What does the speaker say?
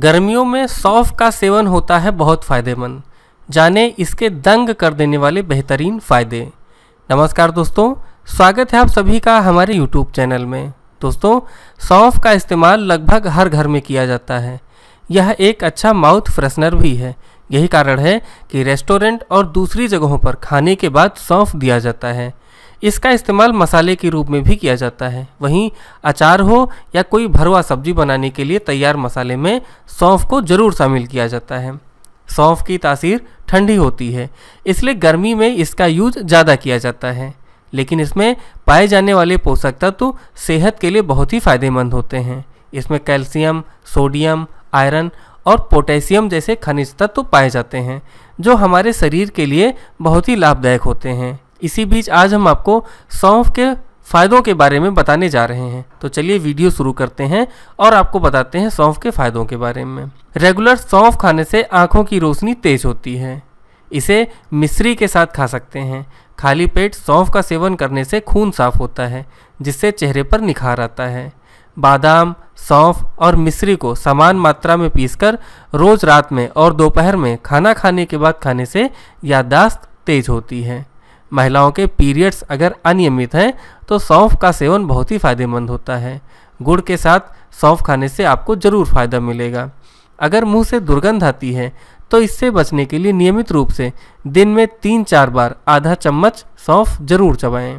गर्मियों में सौफ का सेवन होता है बहुत फ़ायदेमंद जाने इसके दंग कर देने वाले बेहतरीन फ़ायदे नमस्कार दोस्तों स्वागत है आप सभी का हमारे यूट्यूब चैनल में दोस्तों सौंफ का इस्तेमाल लगभग हर घर में किया जाता है यह एक अच्छा माउथ फ्रेशनर भी है यही कारण है कि रेस्टोरेंट और दूसरी जगहों पर खाने के बाद सौंफ दिया जाता है इसका इस्तेमाल मसाले के रूप में भी किया जाता है वहीं अचार हो या कोई भरवा सब्जी बनाने के लिए तैयार मसाले में सौंफ को ज़रूर शामिल किया जाता है सौंफ की तासीर ठंडी होती है इसलिए गर्मी में इसका यूज ज़्यादा किया जाता है लेकिन इसमें पाए जाने वाले पोषक तत्व सेहत के लिए बहुत ही फायदेमंद होते हैं इसमें कैल्शियम सोडियम आयरन और पोटेशियम जैसे खनिज तत्व पाए जाते हैं जो हमारे शरीर के लिए बहुत ही लाभदायक होते हैं इसी बीच आज हम आपको सौंफ के फ़ायदों के बारे में बताने जा रहे हैं तो चलिए वीडियो शुरू करते हैं और आपको बताते हैं सौंफ के फ़ायदों के बारे में रेगुलर सौंफ खाने से आँखों की रोशनी तेज़ होती है इसे मिश्री के साथ खा सकते हैं खाली पेट सौंफ का सेवन करने से खून साफ होता है जिससे चेहरे पर निखार आता है बादाम सौंफ और मिश्री को समान मात्रा में पीसकर रोज़ रात में और दोपहर में खाना खाने के बाद खाने से याददाश्त तेज होती है महिलाओं के पीरियड्स अगर अनियमित हैं तो सौंफ का सेवन बहुत ही फायदेमंद होता है गुड़ के साथ सौंफ खाने से आपको ज़रूर फायदा मिलेगा अगर मुंह से दुर्गंध आती है तो इससे बचने के लिए नियमित रूप से दिन में तीन चार बार आधा चम्मच सौंफ जरूर चबाएं